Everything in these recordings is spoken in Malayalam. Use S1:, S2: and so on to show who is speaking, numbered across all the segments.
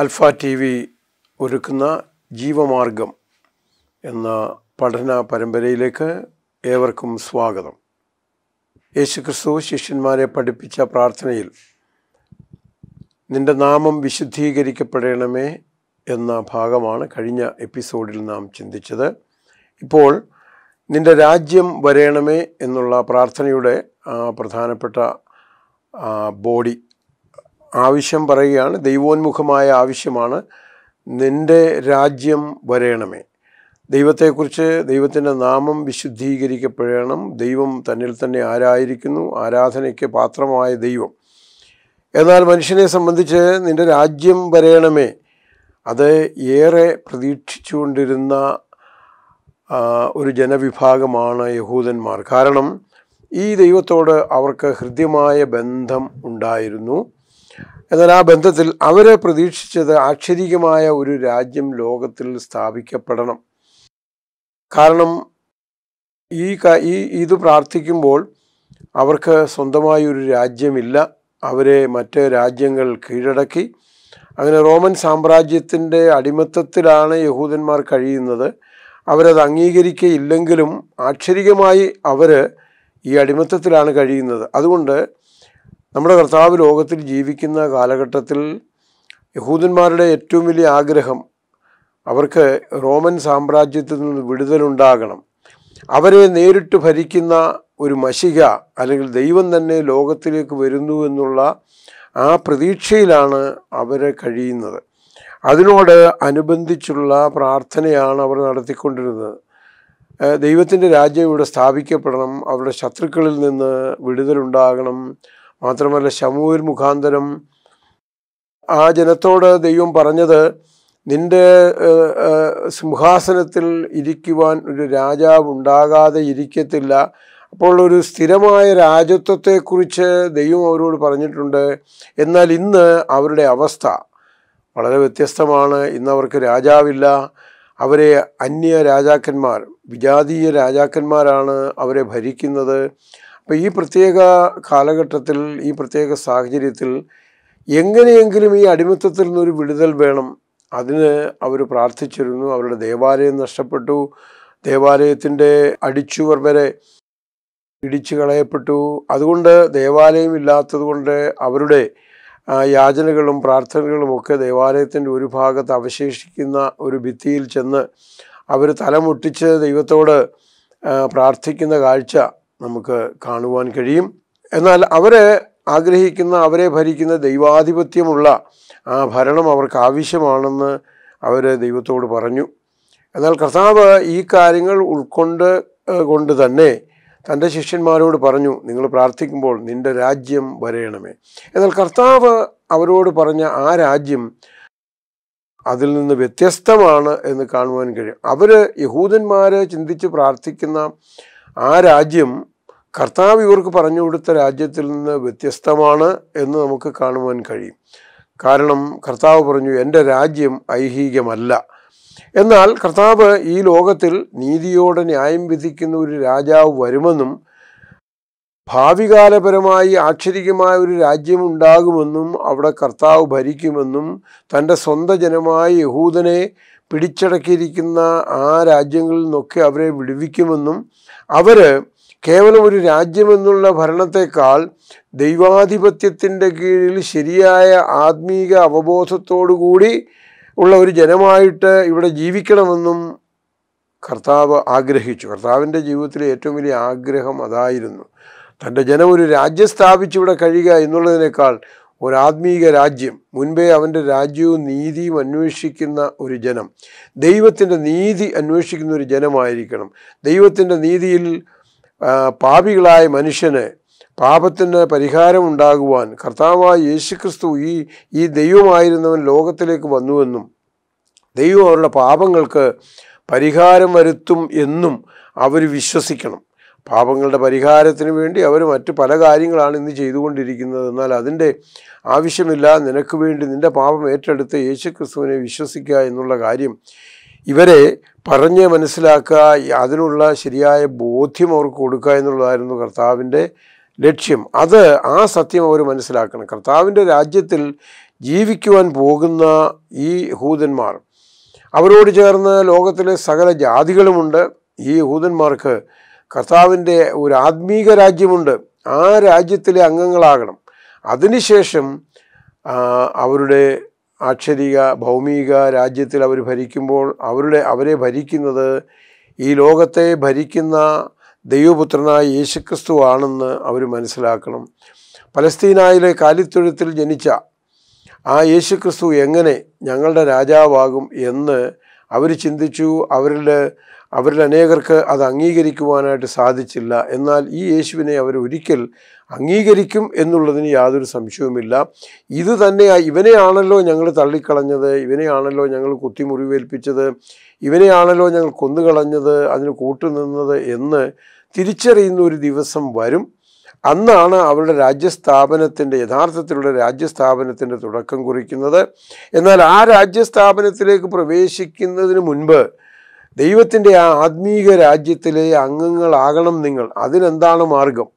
S1: അൽഫ ടി വി ഒരുക്കുന്ന ജീവമാർഗം എന്ന പഠന പരമ്പരയിലേക്ക് ഏവർക്കും സ്വാഗതം യേശുക്രിസ്തു ശിഷ്യന്മാരെ പഠിപ്പിച്ച പ്രാർത്ഥനയിൽ നിന്റെ നാമം വിശുദ്ധീകരിക്കപ്പെടണമേ എന്ന ഭാഗമാണ് കഴിഞ്ഞ എപ്പിസോഡിൽ നാം ചിന്തിച്ചത് ഇപ്പോൾ നിന്റെ രാജ്യം വരേണമേ എന്നുള്ള പ്രാർത്ഥനയുടെ പ്രധാനപ്പെട്ട ബോഡി ആവശ്യം പറയുകയാണ് ദൈവോന്മുഖമായ ആവശ്യമാണ് നിൻ്റെ രാജ്യം വരയണമേ ദൈവത്തെക്കുറിച്ച് ദൈവത്തിൻ്റെ നാമം വിശുദ്ധീകരിക്കപ്പെടണം ദൈവം തന്നിൽ തന്നെ ആരായിരിക്കുന്നു ആരാധനയ്ക്ക് പാത്രമായ ദൈവം എന്നാൽ മനുഷ്യനെ സംബന്ധിച്ച് നിൻ്റെ രാജ്യം വരയണമേ അത് ഏറെ പ്രതീക്ഷിച്ചുകൊണ്ടിരുന്ന ഒരു ജനവിഭാഗമാണ് യഹൂദന്മാർ കാരണം ഈ ദൈവത്തോട് അവർക്ക് ഹൃദ്യമായ ബന്ധം ഉണ്ടായിരുന്നു എന്നാൽ ആ ബന്ധത്തിൽ അവരെ പ്രതീക്ഷിച്ചത് ആക്ഷരികമായ ഒരു രാജ്യം ലോകത്തിൽ സ്ഥാപിക്കപ്പെടണം കാരണം ഈ ഈ ഇത് പ്രാർത്ഥിക്കുമ്പോൾ അവർക്ക് സ്വന്തമായി ഒരു രാജ്യമില്ല അവരെ മറ്റ് രാജ്യങ്ങൾ കീഴടക്കി അങ്ങനെ റോമൻ സാമ്രാജ്യത്തിൻ്റെ അടിമത്തത്തിലാണ് യഹൂദന്മാർ കഴിയുന്നത് അവരത് അംഗീകരിക്കയില്ലെങ്കിലും ആക്ഷരികമായി അവർ ഈ അടിമത്തത്തിലാണ് കഴിയുന്നത് അതുകൊണ്ട് നമ്മുടെ കർത്താവ് ലോകത്തിൽ ജീവിക്കുന്ന കാലഘട്ടത്തിൽ യഹൂദന്മാരുടെ ഏറ്റവും വലിയ ആഗ്രഹം അവർക്ക് റോമൻ സാമ്രാജ്യത്തിൽ നിന്ന് വിടുതലുണ്ടാകണം അവരെ നേരിട്ട് ഭരിക്കുന്ന ഒരു മഷിക അല്ലെങ്കിൽ ദൈവം തന്നെ ലോകത്തിലേക്ക് വരുന്നു എന്നുള്ള ആ പ്രതീക്ഷയിലാണ് അവർ കഴിയുന്നത് അതിനോട് അനുബന്ധിച്ചുള്ള പ്രാർത്ഥനയാണ് അവർ നടത്തിക്കൊണ്ടിരുന്നത് ദൈവത്തിൻ്റെ രാജ്യം ഇവിടെ സ്ഥാപിക്കപ്പെടണം അവരുടെ ശത്രുക്കളിൽ നിന്ന് വിടുതലുണ്ടാകണം മാത്രമല്ല ശമൂൽ മുഖാന്തരം ആ ജനത്തോട് ദൈവം പറഞ്ഞത് നിന്റെ സിംഹാസനത്തിൽ ഇരിക്കുവാൻ ഒരു രാജാവ് ഉണ്ടാകാതെ ഇരിക്കത്തില്ല അപ്പോൾ ഒരു സ്ഥിരമായ രാജ്യത്വത്തെക്കുറിച്ച് ദൈവം അവരോട് പറഞ്ഞിട്ടുണ്ട് എന്നാൽ ഇന്ന് അവരുടെ അവസ്ഥ വളരെ വ്യത്യസ്തമാണ് ഇന്ന് അവർക്ക് രാജാവില്ല അവരെ അന്യ രാജാക്കന്മാർ വിജാതീയ രാജാക്കന്മാരാണ് അവരെ ഭരിക്കുന്നത് അപ്പോൾ ഈ പ്രത്യേക കാലഘട്ടത്തിൽ ഈ പ്രത്യേക സാഹചര്യത്തിൽ എങ്ങനെയെങ്കിലും ഈ അടിമത്തത്തിൽ നിന്നൊരു വിടുതൽ വേണം അതിന് അവർ പ്രാർത്ഥിച്ചിരുന്നു അവരുടെ ദേവാലയം നഷ്ടപ്പെട്ടു ദേവാലയത്തിൻ്റെ അടിച്ചുവർ വരെ ഇടിച്ചു കളയപ്പെട്ടു അതുകൊണ്ട് ദേവാലയം ഇല്ലാത്തതുകൊണ്ട് അവരുടെ യാചനകളും പ്രാർത്ഥനകളും ഒക്കെ ദേവാലയത്തിൻ്റെ ഒരു ഭാഗത്ത് അവശേഷിക്കുന്ന ഒരു ഭിത്തിയിൽ ചെന്ന് അവർ തലമുട്ടിച്ച് ദൈവത്തോട് പ്രാർത്ഥിക്കുന്ന കാഴ്ച നമുക്ക് കാണുവാൻ കഴിയും എന്നാൽ അവരെ ആഗ്രഹിക്കുന്ന അവരെ ഭരിക്കുന്ന ദൈവാധിപത്യമുള്ള ആ ഭരണം അവർക്ക് ആവശ്യമാണെന്ന് അവർ ദൈവത്തോട് പറഞ്ഞു എന്നാൽ കർത്താവ് ഈ കാര്യങ്ങൾ ഉൾക്കൊണ്ട് കൊണ്ട് തന്നെ തൻ്റെ ശിഷ്യന്മാരോട് പറഞ്ഞു നിങ്ങൾ പ്രാർത്ഥിക്കുമ്പോൾ നിൻ്റെ രാജ്യം വരയണമേ എന്നാൽ കർത്താവ് അവരോട് പറഞ്ഞ ആ രാജ്യം അതിൽ നിന്ന് വ്യത്യസ്തമാണ് എന്ന് കാണുവാൻ കഴിയും അവർ യഹൂദന്മാർ ചിന്തിച്ച് പ്രാർത്ഥിക്കുന്ന ആ രാജ്യം കർത്താവ് ഇവർക്ക് പറഞ്ഞു കൊടുത്ത രാജ്യത്തിൽ നിന്ന് വ്യത്യസ്തമാണ് എന്ന് നമുക്ക് കാണുവാൻ കഴിയും കാരണം കർത്താവ് പറഞ്ഞു എൻ്റെ രാജ്യം ഐഹികമല്ല എന്നാൽ കർത്താവ് ഈ ലോകത്തിൽ നീതിയോടെ ന്യായം വിധിക്കുന്ന ഒരു രാജാവ് വരുമെന്നും ഭാവികാലപരമായി ആക്ഷരികമായ ഒരു രാജ്യമുണ്ടാകുമെന്നും അവിടെ കർത്താവ് ഭരിക്കുമെന്നും തൻ്റെ സ്വന്തം ജനമായ യഹൂദനെ പിടിച്ചടക്കിയിരിക്കുന്ന ആ രാജ്യങ്ങളിൽ നിന്നൊക്കെ അവരെ വിടുവിക്കുമെന്നും അവർ കേവലം ഒരു രാജ്യമെന്നുള്ള ഭരണത്തെക്കാൾ ദൈവാധിപത്യത്തിൻ്റെ കീഴിൽ ശരിയായ ആത്മീക അവബോധത്തോടുകൂടി ഉള്ള ഒരു ജനമായിട്ട് ഇവിടെ ജീവിക്കണമെന്നും കർത്താവ് ആഗ്രഹിച്ചു കർത്താവിൻ്റെ ജീവിതത്തിലെ ഏറ്റവും വലിയ ആഗ്രഹം അതായിരുന്നു തൻ്റെ ജനം ഒരു രാജ്യം സ്ഥാപിച്ചിവിടെ കഴിയുക എന്നുള്ളതിനേക്കാൾ ഒരു രാജ്യം മുൻപേ അവൻ്റെ രാജ്യവും നീതിയും അന്വേഷിക്കുന്ന ഒരു ജനം ദൈവത്തിൻ്റെ നീതി അന്വേഷിക്കുന്ന ഒരു ജനമായിരിക്കണം ദൈവത്തിൻ്റെ നീതിയിൽ പാപികളായ മനുഷ്യന് പാപത്തിന് പരിഹാരം ഉണ്ടാകുവാൻ കർത്താവായ യേശുക്രിസ്തു ഈ ഈ ദൈവമായിരുന്നവൻ ലോകത്തിലേക്ക് വന്നുവെന്നും ദൈവം അവരുടെ പാപങ്ങൾക്ക് പരിഹാരം വരുത്തും എന്നും അവർ വിശ്വസിക്കണം പാപങ്ങളുടെ പരിഹാരത്തിന് വേണ്ടി അവർ മറ്റു പല കാര്യങ്ങളാണ് ഇന്ന് ചെയ്തുകൊണ്ടിരിക്കുന്നത് എന്നാൽ അതിൻ്റെ ആവശ്യമില്ല നിനക്ക് വേണ്ടി നിൻ്റെ പാപം ഏറ്റെടുത്ത് യേശുക്രിസ്തുവിനെ വിശ്വസിക്കുക എന്നുള്ള കാര്യം ഇവരെ പറഞ്ഞ് മനസ്സിലാക്കുക അതിനുള്ള ശരിയായ ബോധ്യം അവർക്ക് കൊടുക്കുക എന്നുള്ളതായിരുന്നു കർത്താവിൻ്റെ ലക്ഷ്യം അത് ആ സത്യം അവർ മനസ്സിലാക്കണം കർത്താവിൻ്റെ രാജ്യത്തിൽ ജീവിക്കുവാൻ പോകുന്ന ഈ ഹൂതന്മാർ അവരോട് ചേർന്ന് ലോകത്തിലെ സകല ജാതികളുമുണ്ട് ഈ ഹൂതന്മാർക്ക് കർത്താവിൻ്റെ ഒരു ആത്മീക രാജ്യമുണ്ട് ആ രാജ്യത്തിലെ അംഗങ്ങളാകണം അതിനുശേഷം അവരുടെ ആക്ഷരിക ഭൗമിക രാജ്യത്തിൽ അവർ ഭരിക്കുമ്പോൾ അവരുടെ അവരെ ഭരിക്കുന്നത് ഈ ലോകത്തെ ഭരിക്കുന്ന ദൈവപുത്രനായ യേശുക്രിസ്തു ആണെന്ന് അവർ മനസ്സിലാക്കണം പലസ്തീനായിലെ കാലിത്തൊഴുത്തിൽ ജനിച്ച ആ യേശുക്രിസ്തു എങ്ങനെ ഞങ്ങളുടെ രാജാവാകും എന്ന് അവർ ചിന്തിച്ചു അവരിൽ അവരിൽ അനേകർക്ക് അത് അംഗീകരിക്കുവാനായിട്ട് സാധിച്ചില്ല എന്നാൽ ഈ യേശുവിനെ അവർ ഒരിക്കൽ അംഗീകരിക്കും എന്നുള്ളതിന് യാതൊരു സംശയവുമില്ല ഇത് തന്നെയാണ് ഇവനെയാണല്ലോ ഞങ്ങൾ തള്ളിക്കളഞ്ഞത് ഇവനെയാണല്ലോ ഞങ്ങൾ കുത്തിമുറിവേൽപ്പിച്ചത് ഇവനെയാണല്ലോ ഞങ്ങൾ കൊന്നുകളഞ്ഞത് അതിന് കൂട്ടുനിന്നത് എന്ന് തിരിച്ചറിയുന്ന ഒരു ദിവസം വരും അന്നാണ് അവരുടെ രാജ്യസ്ഥാപനത്തിൻ്റെ യഥാർത്ഥത്തിലുള്ള രാജ്യസ്ഥാപനത്തിൻ്റെ തുടക്കം കുറിക്കുന്നത് എന്നാൽ ആ രാജ്യസ്ഥാപനത്തിലേക്ക് പ്രവേശിക്കുന്നതിന് മുൻപ് ദൈവത്തിൻ്റെ ആ ആത്മീക രാജ്യത്തിലെ അംഗങ്ങളാകണം നിങ്ങൾ അതിനെന്താണ് മാർഗം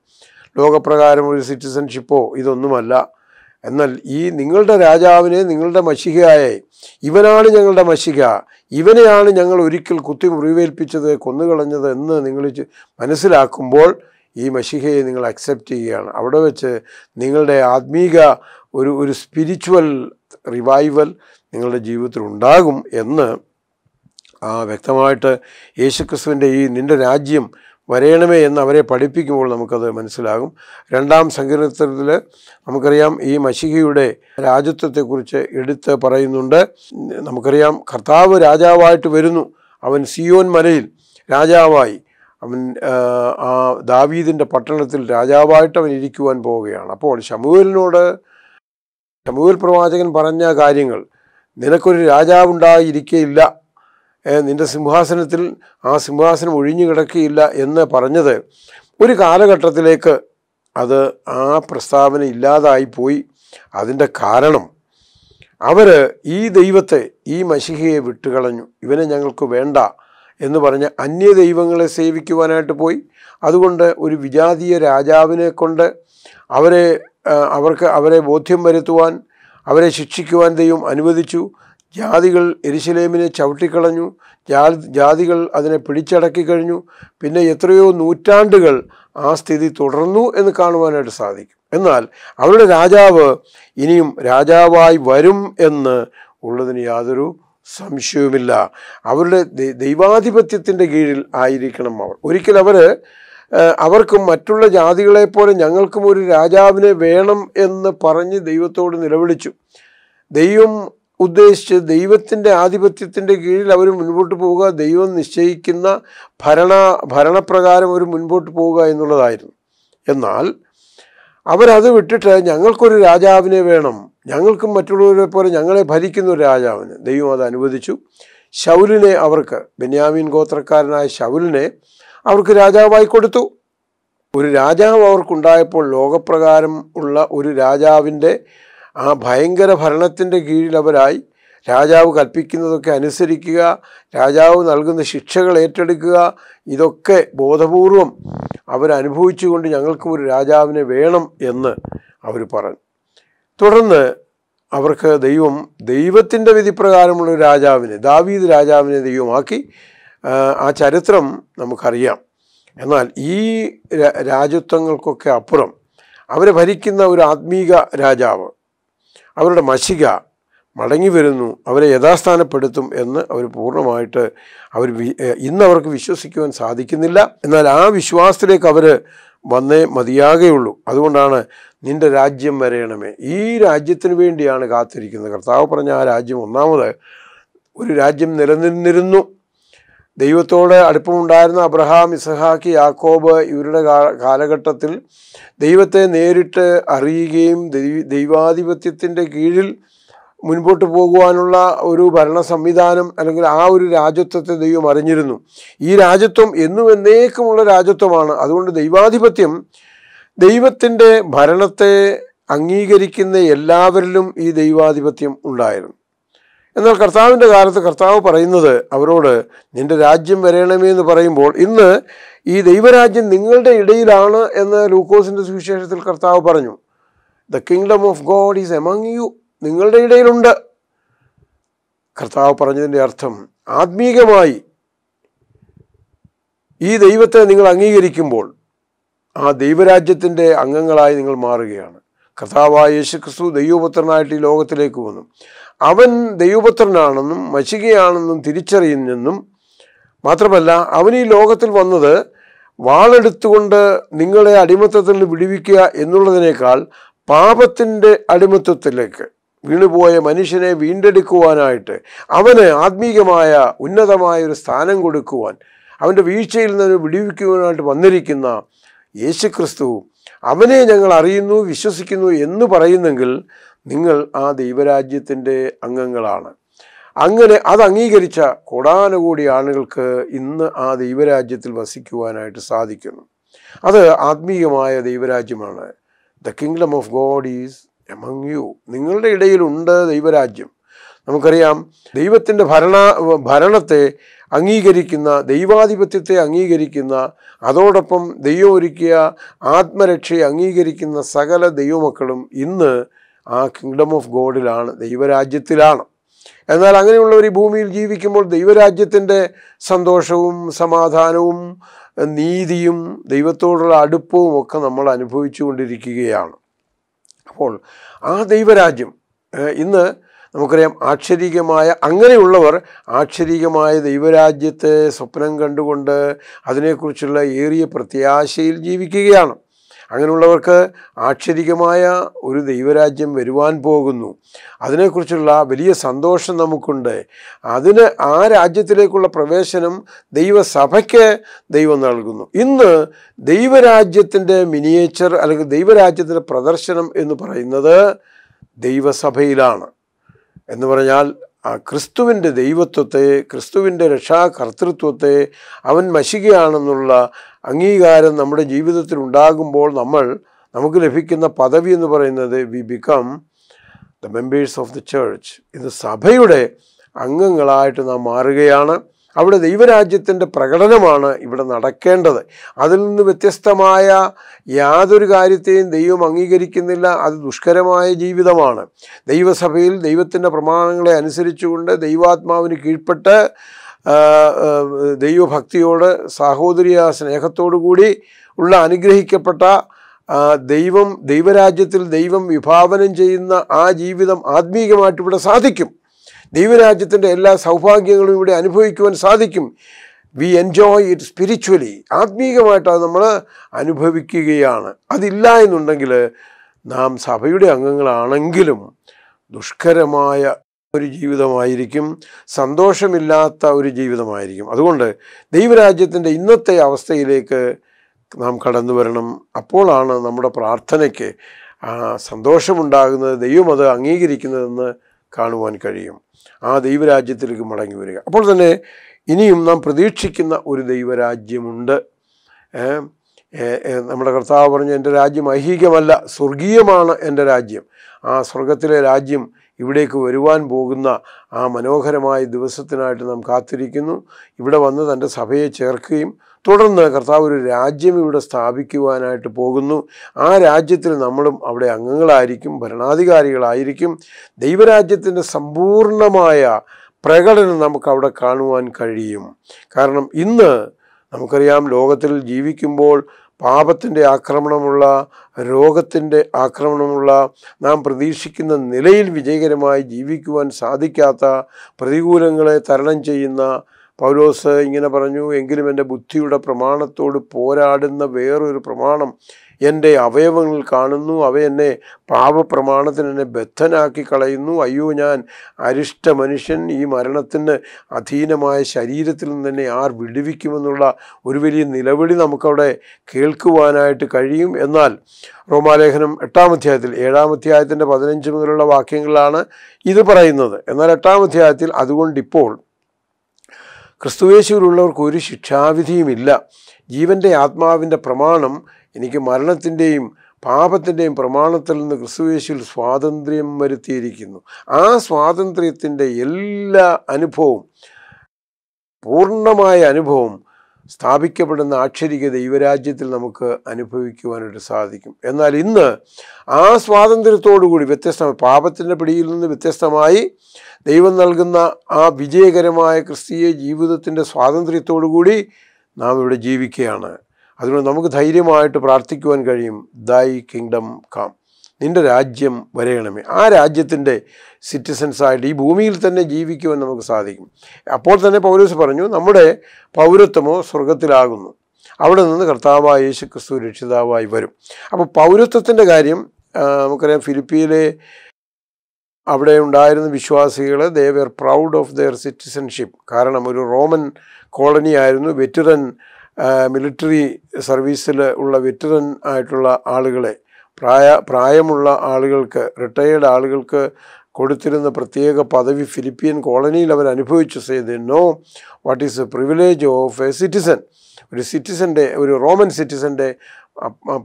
S1: ലോകപ്രകാരം ഒരു സിറ്റിസൺഷിപ്പോ ഇതൊന്നുമല്ല എന്നാൽ ഈ നിങ്ങളുടെ രാജാവിനെ നിങ്ങളുടെ മഷികയായി ഇവനാണ് ഞങ്ങളുടെ മഷിക ഇവനെയാണ് ഞങ്ങൾ ഒരിക്കൽ കുത്തി മുറിവേൽപ്പിച്ചത് കൊന്നുകളഞ്ഞത് എന്ന് നിങ്ങൾ മനസ്സിലാക്കുമ്പോൾ ഈ മഷികയെ നിങ്ങൾ അക്സെപ്റ്റ് ചെയ്യുകയാണ് അവിടെ വെച്ച് നിങ്ങളുടെ ആത്മീക ഒരു ഒരു സ്പിരിച്വൽ റിവൈവൽ നിങ്ങളുടെ ജീവിതത്തിൽ ഉണ്ടാകും എന്ന് വ്യക്തമായിട്ട് യേശുക്രിസ്തുവിൻ്റെ ഈ നിൻ്റെ രാജ്യം വരയണമേ എന്ന് അവരെ പഠിപ്പിക്കുമ്പോൾ നമുക്കത് മനസ്സിലാകും രണ്ടാം സങ്കീർത്തനത്തിൽ നമുക്കറിയാം ഈ മഷികയുടെ രാജ്യത്വത്തെക്കുറിച്ച് എടുത്ത് പറയുന്നുണ്ട് നമുക്കറിയാം കർത്താവ് രാജാവായിട്ട് വരുന്നു അവൻ സിയോൻ മലയിൽ രാജാവായി അവൻ ആ ദാവീദിൻ്റെ പട്ടണത്തിൽ രാജാവായിട്ട് അവൻ ഇരിക്കുവാൻ പോവുകയാണ് അപ്പോൾ ഷമുവലിനോട് ഷമുവൽ പ്രവാചകൻ പറഞ്ഞ കാര്യങ്ങൾ നിനക്കൊരു രാജാവുണ്ടായിരിക്കയില്ല നിന്റെ സിംഹാസനത്തിൽ ആ സിംഹാസനം ഒഴിഞ്ഞു കിടക്കുകയില്ല എന്ന് പറഞ്ഞത് ഒരു കാലഘട്ടത്തിലേക്ക് അത് ആ പ്രസ്താവന ഇല്ലാതായിപ്പോയി പോയി അതിൻ്റെ കാരണം അവർ ഈ ദൈവത്തെ ഈ മഷിഹയെ വിട്ടുകളഞ്ഞു ഇവനെ ഞങ്ങൾക്ക് വേണ്ട എന്ന് പറഞ്ഞ് അന്യ ദൈവങ്ങളെ സേവിക്കുവാനായിട്ട് പോയി അതുകൊണ്ട് ഒരു വിജാതീയ രാജാവിനെ കൊണ്ട് അവരെ അവർക്ക് അവരെ ബോധ്യം വരുത്തുവാൻ അവരെ ശിക്ഷിക്കുവാൻ ദൈവം അനുവദിച്ചു ജാതികൾ എരിശിലേമിനെ ചവിട്ടിക്കളഞ്ഞു ജാതികൾ അതിനെ പിടിച്ചടക്കി കഴിഞ്ഞു പിന്നെ എത്രയോ നൂറ്റാണ്ടുകൾ ആ സ്ഥിതി തുടർന്നു എന്ന് കാണുവാനായിട്ട് സാധിക്കും എന്നാൽ അവരുടെ രാജാവ് ഇനിയും രാജാവായി വരും എന്ന് ഉള്ളതിന് യാതൊരു സംശയവുമില്ല അവരുടെ ദൈവാധിപത്യത്തിൻ്റെ കീഴിൽ ആയിരിക്കണം അവർ ഒരിക്കൽ അവർ അവർക്കും മറ്റുള്ള ജാതികളെ ഞങ്ങൾക്കും ഒരു രാജാവിനെ വേണം എന്ന് പറഞ്ഞ് ദൈവത്തോട് നിലവിളിച്ചു ദൈവം ഉദ്ദേശിച്ച് ദൈവത്തിൻ്റെ ആധിപത്യത്തിൻ്റെ കീഴിൽ അവർ മുൻപോട്ട് പോവുക ദൈവം നിശ്ചയിക്കുന്ന ഭരണ ഭരണപ്രകാരം അവർ മുൻപോട്ട് പോവുക എന്നുള്ളതായിരുന്നു എന്നാൽ അവരത് വിട്ടിട്ട് ഞങ്ങൾക്കൊരു രാജാവിനെ വേണം ഞങ്ങൾക്കും മറ്റുള്ളവരെ പോലെ ഞങ്ങളെ ഭരിക്കുന്ന ഒരു രാജാവിന് ദൈവം അത് അനുവദിച്ചു ശൗലിനെ അവർക്ക് ബെന്യാമീൻ ഗോത്രക്കാരനായ ശൗലിനെ അവർക്ക് രാജാവായി കൊടുത്തു ഒരു രാജാവ് അവർക്കുണ്ടായപ്പോൾ ലോകപ്രകാരം ഉള്ള ഒരു രാജാവിൻ്റെ ആ ഭയങ്കര ഭരണത്തിൻ്റെ കീഴിലവരായി രാജാവ് കൽപ്പിക്കുന്നതൊക്കെ അനുസരിക്കുക രാജാവ് നൽകുന്ന ശിക്ഷകൾ ഏറ്റെടുക്കുക ഇതൊക്കെ ബോധപൂർവം അവരനുഭവിച്ചുകൊണ്ട് ഞങ്ങൾക്കും ഒരു രാജാവിനെ വേണം എന്ന് അവർ പറഞ്ഞു തുടർന്ന് അവർക്ക് ദൈവം ദൈവത്തിൻ്റെ വിധിപ്രകാരമുള്ള ഒരു രാജാവിനെ ദാവീദ് രാജാവിനെ ദൈവമാക്കി ആ ചരിത്രം നമുക്കറിയാം എന്നാൽ ഈ രാജ്യത്വങ്ങൾക്കൊക്കെ അപ്പുറം അവരെ ഭരിക്കുന്ന ഒരു ആത്മീക രാജാവ് അവരുടെ മശിക മടങ്ങി വരുന്നു അവരെ യഥാസ്ഥാനപ്പെടുത്തും എന്ന് അവർ പൂർണ്ണമായിട്ട് അവർ ഇന്ന് അവർക്ക് വിശ്വസിക്കുവാൻ സാധിക്കുന്നില്ല എന്നാൽ ആ വിശ്വാസത്തിലേക്ക് അവർ വന്നേ മതിയാകുകയുള്ളൂ അതുകൊണ്ടാണ് നിന്റെ രാജ്യം വരയണമേ ഈ രാജ്യത്തിന് വേണ്ടിയാണ് കാത്തിരിക്കുന്നത് കർത്താവ് പറഞ്ഞ ആ രാജ്യം ഒന്നാമത് ഒരു രാജ്യം നിലനിന്നിരുന്നു ദൈവത്തോട് അടുപ്പമുണ്ടായിരുന്ന അബ്രഹാം ഇസഹാക്ക് യാക്കോബ് ഇവരുടെ കാലഘട്ടത്തിൽ ദൈവത്തെ നേരിട്ട് അറിയുകയും ദൈവാധിപത്യത്തിൻ്റെ കീഴിൽ മുൻപോട്ട് പോകുവാനുള്ള ഒരു ഭരണ സംവിധാനം അല്ലെങ്കിൽ ആ ഒരു രാജ്യത്വത്തെ ദൈവം അറിഞ്ഞിരുന്നു ഈ രാജ്യത്വം എന്നും എന്നേക്കുമുള്ള രാജ്യത്വമാണ് അതുകൊണ്ട് ദൈവാധിപത്യം ദൈവത്തിൻ്റെ ഭരണത്തെ അംഗീകരിക്കുന്ന എല്ലാവരിലും ഈ ദൈവാധിപത്യം ഉണ്ടായിരുന്നു എന്നാൽ കർത്താവിൻ്റെ കാലത്ത് കർത്താവ് പറയുന്നത് അവരോട് നിന്റെ രാജ്യം വരയണമേ എന്ന് പറയുമ്പോൾ ഇന്ന് ഈ ദൈവരാജ്യം നിങ്ങളുടെ ഇടയിലാണ് എന്ന് ലൂക്കോസിൻ്റെ സുവിശേഷത്തിൽ കർത്താവ് പറഞ്ഞു the kingdom of God is among you നിങ്ങളുടെ ഇടയിലുണ്ട് കർത്താവ് പറഞ്ഞതിൻ്റെ അർത്ഥം ആത്മീകമായി ഈ ദൈവത്തെ നിങ്ങൾ അംഗീകരിക്കുമ്പോൾ ആ ദൈവരാജ്യത്തിൻ്റെ അംഗങ്ങളായി നിങ്ങൾ മാറുകയാണ് കർത്താവായ യേശുക്രിസ്തു ദൈവപുത്രനായിട്ട് ഈ ലോകത്തിലേക്ക് വന്നു അവൻ ദൈവപുത്രനാണെന്നും മശികയാണെന്നും തിരിച്ചറിയുന്നെന്നും മാത്രമല്ല അവൻ ഈ ലോകത്തിൽ വന്നത് വാളെടുത്തുകൊണ്ട് നിങ്ങളെ അടിമത്തത്തിൽ നിന്ന് വിടുവിക്കുക എന്നുള്ളതിനേക്കാൾ പാപത്തിൻ്റെ അടിമത്വത്തിലേക്ക് വീണുപോയ മനുഷ്യനെ വീണ്ടെടുക്കുവാനായിട്ട് അവന് ആത്മീകമായ ഉന്നതമായ ഒരു സ്ഥാനം കൊടുക്കുവാൻ അവൻ്റെ വീഴ്ചയിൽ നിന്ന് വിടിവിക്കുവാനായിട്ട് വന്നിരിക്കുന്ന യേശുക്രിസ്തു അവനെ ഞങ്ങൾ അറിയുന്നു വിശ്വസിക്കുന്നു എന്ന് പറയുന്നെങ്കിൽ നിങ്ങൾ ആ ദൈവരാജ്യത്തിൻ്റെ അംഗങ്ങളാണ് അങ്ങനെ അത് അംഗീകരിച്ച കോടാനുകൂടി ആളുകൾക്ക് ഇന്ന് ആ ദൈവരാജ്യത്തിൽ വസിക്കുവാനായിട്ട് സാധിക്കുന്നു അത് ആത്മീയമായ ദൈവരാജ്യമാണ് the kingdom of God is among you നിങ്ങളുടെ ഇടയിലുണ്ട് ദൈവരാജ്യം നമുക്കറിയാം ദൈവത്തിൻ്റെ ഭരണ ഭരണത്തെ അംഗീകരിക്കുന്ന ദൈവാധിപത്യത്തെ അംഗീകരിക്കുന്ന അതോടൊപ്പം ദൈവം ഒരുക്കിയ ആത്മരക്ഷയെ അംഗീകരിക്കുന്ന സകല ദൈവമക്കളും ഇന്ന് ആ കിങ്ഡം ഓഫ് ഗോഡിലാണ് ദൈവരാജ്യത്തിലാണ് എന്നാൽ അങ്ങനെയുള്ളവർ ഈ ഭൂമിയിൽ ജീവിക്കുമ്പോൾ ദൈവരാജ്യത്തിൻ്റെ സന്തോഷവും സമാധാനവും നീതിയും ദൈവത്തോടുള്ള അടുപ്പവും ഒക്കെ നമ്മൾ അനുഭവിച്ചു കൊണ്ടിരിക്കുകയാണ് അപ്പോൾ ആ ദൈവരാജ്യം ഇന്ന് നമുക്കറിയാം ആക്ഷരികമായ അങ്ങനെയുള്ളവർ ആക്ഷരികമായ ദൈവരാജ്യത്തെ സ്വപ്നം കണ്ടുകൊണ്ട് അതിനെക്കുറിച്ചുള്ള ഏറിയ പ്രത്യാശയിൽ ജീവിക്കുകയാണ് അങ്ങനെയുള്ളവർക്ക് ആക്ഷരികമായ ഒരു ദൈവരാജ്യം വരുവാൻ പോകുന്നു അതിനെക്കുറിച്ചുള്ള വലിയ സന്തോഷം നമുക്കുണ്ട് അതിന് ആ രാജ്യത്തിലേക്കുള്ള പ്രവേശനം ദൈവസഭയ്ക്ക് ദൈവം നൽകുന്നു ഇന്ന് ദൈവരാജ്യത്തിൻ്റെ മിനിയേച്ചർ അല്ലെങ്കിൽ ദൈവരാജ്യത്തിൻ്റെ പ്രദർശനം എന്ന് പറയുന്നത് ദൈവസഭയിലാണ് എന്ന് പറഞ്ഞാൽ ആ ക്രിസ്തുവിൻ്റെ ദൈവത്വത്തെ ക്രിസ്തുവിൻ്റെ രക്ഷാകർത്തൃത്വത്തെ അവൻ മശികയാണെന്നുള്ള അംഗീകാരം നമ്മുടെ ജീവിതത്തിൽ ഉണ്ടാകുമ്പോൾ നമ്മൾ നമുക്ക് ലഭിക്കുന്ന പദവി എന്ന് പറയുന്നത് we become the members of the church ഇത് സഭയുടെ അംഗങ്ങളായിട്ട് നാം മാറുകയാണ് അവിടെ ദൈവരാജ്യത്തിൻ്റെ പ്രകടനമാണ് ഇവിടെ നടക്കേണ്ടത് അതിൽ നിന്ന് വ്യത്യസ്തമായ യാതൊരു കാര്യത്തെയും ദൈവം അംഗീകരിക്കുന്നില്ല അത് ദുഷ്കരമായ ജീവിതമാണ് ദൈവസഭയിൽ ദൈവത്തിൻ്റെ പ്രമാണങ്ങളെ അനുസരിച്ചുകൊണ്ട് ദൈവാത്മാവിന് കീഴ്പ്പെട്ട് ദൈവഭക്തിയോട് സാഹോദര്യ സ്നേഹത്തോടു കൂടി ഉള്ള അനുഗ്രഹിക്കപ്പെട്ട ദൈവം ദൈവരാജ്യത്തിൽ ദൈവം വിഭാവനം ചെയ്യുന്ന ആ ജീവിതം ആത്മീയമായിട്ട് ഇവിടെ സാധിക്കും ദൈവരാജ്യത്തിൻ്റെ എല്ലാ സൗഭാഗ്യങ്ങളും ഇവിടെ അനുഭവിക്കുവാൻ സാധിക്കും വി എൻജോയ് ഇറ്റ് സ്പിരിച്വലി ആത്മീകമായിട്ട് നമ്മൾ അനുഭവിക്കുകയാണ് അതില്ല എന്നുണ്ടെങ്കിൽ നാം സഭയുടെ അംഗങ്ങളാണെങ്കിലും ദുഷ്കരമായ ഒരു ജീവിതമായിരിക്കും സന്തോഷമില്ലാത്ത ഒരു ജീവിതമായിരിക്കും അതുകൊണ്ട് ദൈവരാജ്യത്തിൻ്റെ ഇന്നത്തെ അവസ്ഥയിലേക്ക് നാം കടന്നു വരണം അപ്പോഴാണ് നമ്മുടെ പ്രാർത്ഥനയ്ക്ക് സന്തോഷമുണ്ടാകുന്നത് ദൈവം അത് അംഗീകരിക്കുന്നതെന്ന് കാണുവാൻ കഴിയും ആ ദൈവരാജ്യത്തിലേക്ക് മടങ്ങി വരിക അപ്പോൾ തന്നെ ഇനിയും നാം പ്രതീക്ഷിക്കുന്ന ഒരു ദൈവരാജ്യമുണ്ട് നമ്മുടെ കർത്താവ് പറഞ്ഞു എൻ്റെ രാജ്യം ഐഹികമല്ല സ്വർഗീയമാണ് എൻ്റെ രാജ്യം ആ സ്വർഗത്തിലെ രാജ്യം ഇവിടേക്ക് വരുവാൻ പോകുന്ന ആ മനോഹരമായ ദിവസത്തിനായിട്ട് നാം കാത്തിരിക്കുന്നു ഇവിടെ വന്ന് തൻ്റെ സഭയെ ചേർക്കുകയും തുടർന്ന് കർത്താവ് ഒരു രാജ്യം ഇവിടെ സ്ഥാപിക്കുവാനായിട്ട് പോകുന്നു ആ രാജ്യത്തിൽ നമ്മളും അവിടെ അംഗങ്ങളായിരിക്കും ഭരണാധികാരികളായിരിക്കും ദൈവരാജ്യത്തിൻ്റെ സമ്പൂർണമായ പ്രകടനം നമുക്ക് അവിടെ കാണുവാൻ കഴിയും കാരണം ഇന്ന് നമുക്കറിയാം ലോകത്തിൽ ജീവിക്കുമ്പോൾ പാപത്തിൻ്റെ ആക്രമണമുള്ള രോഗത്തിൻ്റെ ആക്രമണമുള്ള നാം പ്രതീക്ഷിക്കുന്ന നിലയിൽ വിജയകരമായി ജീവിക്കുവാൻ സാധിക്കാത്ത പ്രതികൂലങ്ങളെ തരണം ചെയ്യുന്ന പൗലോസ് ഇങ്ങനെ പറഞ്ഞു എങ്കിലും എൻ്റെ ബുദ്ധിയുടെ പ്രമാണത്തോട് പോരാടുന്ന വേറൊരു പ്രമാണം എൻ്റെ അവയവങ്ങൾ കാണുന്നു അവ എന്നെ പാപപ്രമാണത്തിന് എന്നെ ബദ്ധനാക്കി കളയുന്നു അയ്യോ ഞാൻ അരിഷ്ട മനുഷ്യൻ ഈ മരണത്തിന് അധീനമായ ശരീരത്തിൽ നിന്ന് തന്നെ ആർ വിടുവിക്കുമെന്നുള്ള ഒരു വലിയ നിലവിളി നമുക്കവിടെ കേൾക്കുവാനായിട്ട് കഴിയും എന്നാൽ റോമാലേഖനം എട്ടാം അധ്യായത്തിൽ ഏഴാം അധ്യായത്തിൻ്റെ പതിനഞ്ച് മുതലുള്ള വാക്യങ്ങളാണ് ഇത് പറയുന്നത് എന്നാൽ എട്ടാം അധ്യായത്തിൽ അതുകൊണ്ടിപ്പോൾ ക്രിസ്തുവേശുവിലുള്ളവർക്ക് ഒരു ശിക്ഷാവിധിയുമില്ല ജീവൻ്റെ ആത്മാവിൻ്റെ പ്രമാണം എനിക്ക് മരണത്തിൻ്റെയും പാപത്തിൻ്റെയും പ്രമാണത്തിൽ നിന്ന് ക്രിസ്തുവേശുവിൽ സ്വാതന്ത്ര്യം വരുത്തിയിരിക്കുന്നു ആ സ്വാതന്ത്ര്യത്തിൻ്റെ എല്ലാ അനുഭവവും പൂർണ്ണമായ അനുഭവം സ്ഥാപിക്കപ്പെടുന്ന ആക്ഷരിക ദൈവരാജ്യത്തിൽ നമുക്ക് അനുഭവിക്കുവാനായിട്ട് സാധിക്കും എന്നാൽ ഇന്ന് ആ സ്വാതന്ത്ര്യത്തോടുകൂടി വ്യത്യസ്തമായി പാപത്തിൻ്റെ പിടിയിൽ നിന്ന് വ്യത്യസ്തമായി ദൈവം നൽകുന്ന ആ വിജയകരമായ ക്രിസ്തീയ ജീവിതത്തിൻ്റെ സ്വാതന്ത്ര്യത്തോടുകൂടി നാം ഇവിടെ ജീവിക്കുകയാണ് അതുകൊണ്ട് നമുക്ക് ധൈര്യമായിട്ട് പ്രാർത്ഥിക്കുവാൻ കഴിയും ദൈ കിങ്ഡം കാം നിൻ്റെ രാജ്യം വരയണമേ ആ രാജ്യത്തിൻ്റെ സിറ്റിസൻസായിട്ട് ഈ ഭൂമിയിൽ തന്നെ ജീവിക്കുവാൻ നമുക്ക് സാധിക്കും അപ്പോൾ തന്നെ പൗലോസ് പറഞ്ഞു നമ്മുടെ പൗരത്വമോ സ്വർഗത്തിലാകുന്നു അവിടെ നിന്ന് കർത്താവായ യേശു ക്രിസ്തു രക്ഷിതാവായി വരും അപ്പോൾ പൗരത്വത്തിൻ്റെ കാര്യം നമുക്കറിയാം ഫിലിപ്പിയിലെ അവിടെ ഉണ്ടായിരുന്ന വിശ്വാസികൾ they proud of their citizenship കാരണം ഒരു റോമൻ കോളനി ആയിരുന്നു വെറ്ററൻ മിലിറ്ററി സർവീസിൽ ഉള്ള വെറ്ററൻ ആയിട്ടുള്ള ആളുകളെ പ്രായ പ്രായമുള്ള ആളുകൾക്ക് റിട്ടയേർഡ് ആളുകൾക്ക് കൊടുത്തിരുന്ന പ്രത്യേക പദവി ഫിലിപ്പീൻ കോളനിയിൽ അവർ അനുഭവിച്ചു ചെയ്ത് know what is a privilege of a citizen ഒരു സിറ്റിസൻ്റെ ഒരു റോമൻ സിറ്റിസൻ്റെ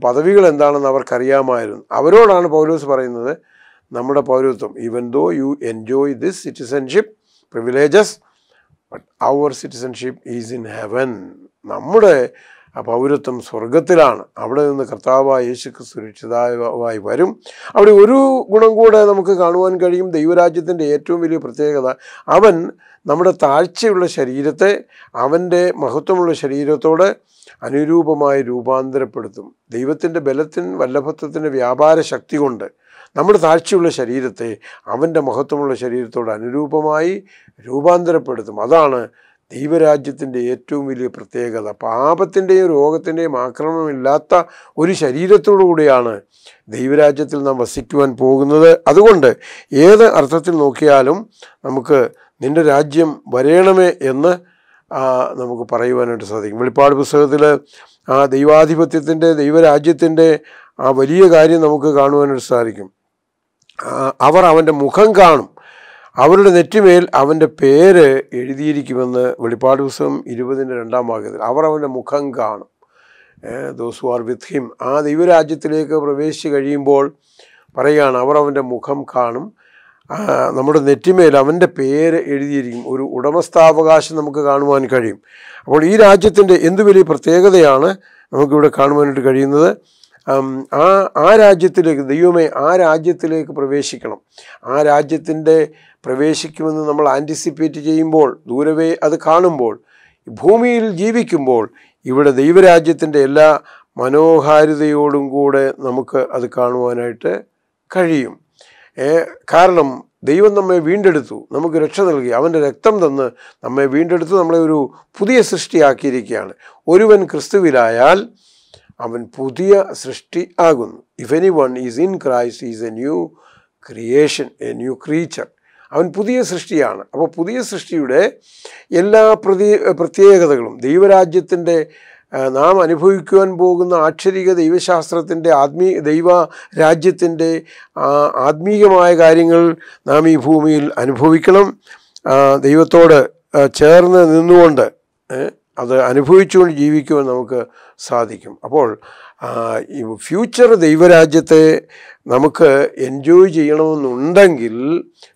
S1: പദവികൾ എന്താണെന്ന് അവർക്കറിയാമായിരുന്നു അവരോടാണ് പൗലോസ് പറയുന്നത് നമ്മുടെ പൗരത്വം even though you enjoy this citizenship privileges but our citizenship is in heaven നമ്മുടെ പൗരത്വം സ്വർഗത്തിലാണ് അവിടെ നിന്ന് കർത്താവായ യേശുക്ക് സുരക്ഷിതമായി വരും അവിടെ ഒരു ഗുണം കൂടെ നമുക്ക് കാണുവാൻ കഴിയും ദൈവരാജ്യത്തിൻ്റെ ഏറ്റവും വലിയ പ്രത്യേകത അവൻ നമ്മുടെ താഴ്ചയുള്ള ശരീരത്തെ അവൻ്റെ മഹത്വമുള്ള ശരീരത്തോട് അനുരൂപമായി രൂപാന്തരപ്പെടുത്തും ദൈവത്തിൻ്റെ ബലത്തിൻ വല്ലഭത്വത്തിൻ്റെ വ്യാപാര ശക്തി കൊണ്ട് നമ്മുടെ താഴ്ചയുള്ള ശരീരത്തെ അവൻ്റെ മഹത്വമുള്ള ശരീരത്തോട് അനുരൂപമായി രൂപാന്തരപ്പെടുത്തും അതാണ് ദൈവരാജ്യത്തിൻ്റെ ഏറ്റവും വലിയ പ്രത്യേകത പാപത്തിൻ്റെയും രോഗത്തിൻ്റെയും ആക്രമണമില്ലാത്ത ഒരു ശരീരത്തോടു കൂടിയാണ് ദൈവരാജ്യത്തിൽ നാം വസിക്കുവാൻ പോകുന്നത് അതുകൊണ്ട് ഏത് അർത്ഥത്തിൽ നോക്കിയാലും നമുക്ക് നിൻ്റെ രാജ്യം വരയണമേ എന്ന് നമുക്ക് പറയുവാനായിട്ട് സാധിക്കും വെളിപ്പാട് പുസ്തകത്തിൽ ആ ദൈവാധിപത്യത്തിൻ്റെ ദൈവരാജ്യത്തിൻ്റെ ആ വലിയ കാര്യം നമുക്ക് കാണുവാനായിട്ട് സാധിക്കും അവർ അവൻ്റെ മുഖം കാണും അവരുടെ നെറ്റിമേൽ അവൻ്റെ പേര് എഴുതിയിരിക്കുമെന്ന് വെളിപ്പാട് ദിവസം ഇരുപതിൻ്റെ രണ്ടാം ഭാഗത്തിൽ അവർ അവൻ്റെ മുഖം കാണും ദോസ് ആർ വിത്ത് ഹിം ആ ദൈവരാജ്യത്തിലേക്ക് പ്രവേശിച്ച് കഴിയുമ്പോൾ പറയുകയാണ് അവർ അവൻ്റെ മുഖം കാണും നമ്മുടെ നെറ്റിമേൽ അവൻ്റെ പേര് എഴുതിയിരിക്കും ഒരു ഉടമസ്ഥാവകാശം നമുക്ക് കാണുവാൻ കഴിയും അപ്പോൾ ഈ രാജ്യത്തിൻ്റെ എന്ത് വലിയ പ്രത്യേകതയാണ് നമുക്കിവിടെ കാണുവാനായിട്ട് കഴിയുന്നത് ആ ആ രാജ്യത്തിലേക്ക് ദൈവമേ ആ രാജ്യത്തിലേക്ക് പ്രവേശിക്കണം ആ രാജ്യത്തിൻ്റെ പ്രവേശിക്കുമെന്ന് നമ്മൾ ആൻറ്റിസിപ്പേറ്റ് ചെയ്യുമ്പോൾ ദൂരവേ അത് കാണുമ്പോൾ ഭൂമിയിൽ ജീവിക്കുമ്പോൾ ഇവിടെ ദൈവരാജ്യത്തിൻ്റെ എല്ലാ മനോഹാരിതയോടും കൂടെ നമുക്ക് അത് കാണുവാനായിട്ട് കഴിയും കാരണം ദൈവം നമ്മെ വീണ്ടെടുത്തു നമുക്ക് രക്ഷ നൽകി അവൻ്റെ രക്തം തന്ന് നമ്മെ വീണ്ടെടുത്ത് നമ്മളെ ഒരു പുതിയ സൃഷ്ടിയാക്കിയിരിക്കുകയാണ് ഒരുവൻ ക്രിസ്തുവിലായാൽ അവൻ പുതിയ സൃഷ്ടി ആകുന്നു if anyone is in Christ is a new creation a new creature അവൻ പുതിയ സൃഷ്ടിയാണ് അപ്പോൾ പുതിയ സൃഷ്ടിയുടെ എല്ലാ പ്രതി പ്രത്യേകതകളും ദൈവരാജ്യത്തിൻ്റെ നാം അനുഭവിക്കുവാൻ പോകുന്ന ആക്ഷരിക ദൈവശാസ്ത്രത്തിൻ്റെ ആത്മീ ദൈവ രാജ്യത്തിൻ്റെ ആത്മീയമായ കാര്യങ്ങൾ നാം ഈ ഭൂമിയിൽ അനുഭവിക്കണം ദൈവത്തോട് ചേർന്ന് നിന്നുകൊണ്ട് അത് അനുഭവിച്ചുകൊണ്ട് ജീവിക്കുവാൻ നമുക്ക് സാധിക്കും അപ്പോൾ ഈ ഫ്യൂച്ചർ ദൈവരാജ്യത്തെ നമുക്ക് എൻജോയ് ചെയ്യണമെന്നുണ്ടെങ്കിൽ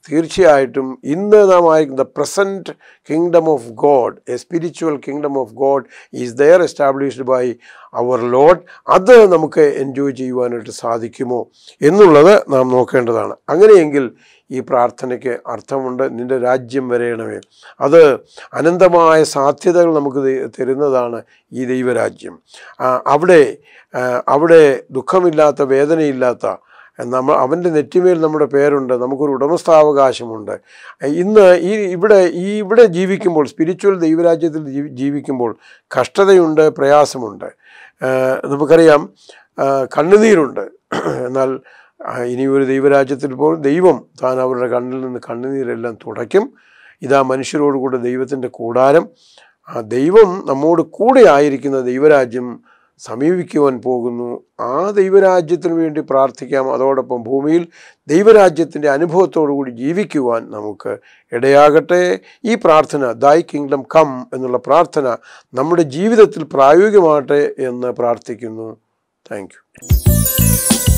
S1: തീർച്ചയായിട്ടും ഇന്ന് നാം the present kingdom of God a spiritual kingdom of God is there established by our Lord അത് നമുക്ക് എൻജോയ് ചെയ്യുവാനായിട്ട് സാധിക്കുമോ എന്നുള്ളത് നാം നോക്കേണ്ടതാണ് അങ്ങനെയെങ്കിൽ ഈ പ്രാർത്ഥനയ്ക്ക് അർത്ഥമുണ്ട് നിൻ്റെ രാജ്യം വരയണമേ അത് അനന്തമായ സാധ്യതകൾ നമുക്ക് തരുന്നതാണ് ഈ ദൈവരാജ്യം അവിടെ അവിടെ ദുഃഖമില്ലാത്ത വേദനയില്ലാത്ത നമ്മൾ അവൻ്റെ നെറ്റിമേൽ നമ്മുടെ പേരുണ്ട് നമുക്കൊരു ഉടമസ്ഥാവകാശമുണ്ട് ഇന്ന് ഈ ഇവിടെ ഈ ഇവിടെ ജീവിക്കുമ്പോൾ സ്പിരിച്വൽ ദൈവരാജ്യത്തിൽ ജീവിക്കുമ്പോൾ കഷ്ടതയുണ്ട് പ്രയാസമുണ്ട് നമുക്കറിയാം കണ്ണുനീരുണ്ട് എന്നാൽ ഇനി ഒരു ദൈവരാജ്യത്തിൽ പോലും ദൈവം താൻ അവരുടെ കണ്ണിൽ നിന്ന് കണ്ണുനീരെല്ലാം തുടയ്ക്കും ഇതാ മനുഷ്യരോട് ദൈവത്തിൻ്റെ കൂടാരം ആ ദൈവം നമ്മോട് കൂടെ ആയിരിക്കുന്ന ദൈവരാജ്യം സമീപിക്കുവാൻ പോകുന്നു ആ ദൈവരാജ്യത്തിന് വേണ്ടി പ്രാർത്ഥിക്കാം അതോടൊപ്പം ഭൂമിയിൽ ദൈവരാജ്യത്തിൻ്റെ അനുഭവത്തോടുകൂടി ജീവിക്കുവാൻ നമുക്ക് ഇടയാകട്ടെ ഈ പ്രാർത്ഥന ദൈ കിങ്ഡം കം എന്നുള്ള പ്രാർത്ഥന നമ്മുടെ ജീവിതത്തിൽ പ്രായോഗികമാകട്ടെ എന്ന് പ്രാർത്ഥിക്കുന്നു താങ്ക്